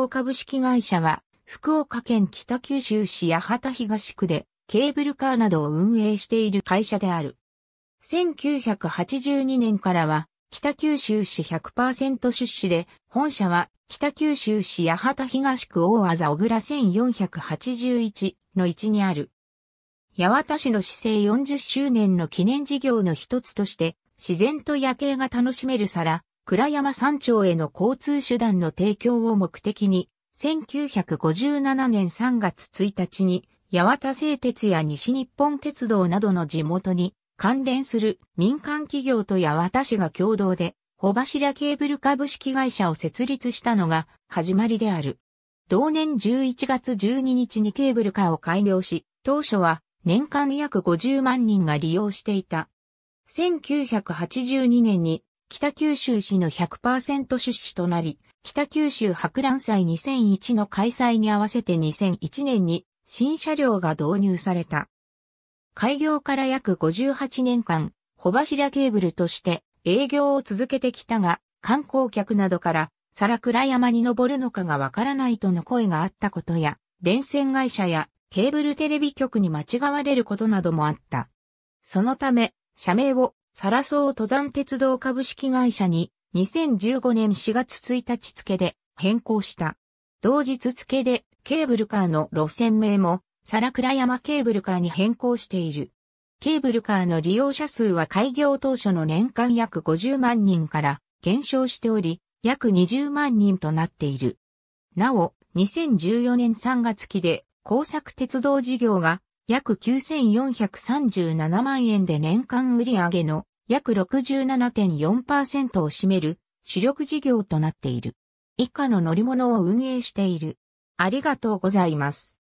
興株式会社は、福岡県北九州市八幡東区でケーブルカーなどを運営している会社である。1982年からは北九州市100%出資で、本社は北九州市八幡東区大和小倉1481の位置にある。八幡市の市政40周年の記念事業の一つとして、自然と夜景が楽しめる皿、倉山山頂への交通手段の提供を目的に、1957年3月1日に、八幡製鉄や西日本鉄道などの地元に関連する民間企業と八幡市が共同で、穂柱ケーブル株式会社を設立したのが始まりである。同年11月12日にケーブルカーを改良し、当初は年間約50万人が利用していた。1982年に北九州市の100%出資となり、北九州博覧祭2001の開催に合わせて2001年に新車両が導入された。開業から約58年間、小柱ケーブルとして営業を続けてきたが、観光客などから皿倉山に登るのかがわからないとの声があったことや、電線会社やケーブルテレビ局に間違われることなどもあった。そのため、社名をサラソー登山鉄道株式会社に2015年4月1日付で変更した。同日付でケーブルカーの路線名もサラクラ山ケーブルカーに変更している。ケーブルカーの利用者数は開業当初の年間約50万人から減少しており、約20万人となっている。なお、2014年3月期で工作鉄道事業が約9437万円で年間売上げの約67.4%を占める主力事業となっている。以下の乗り物を運営している。ありがとうございます。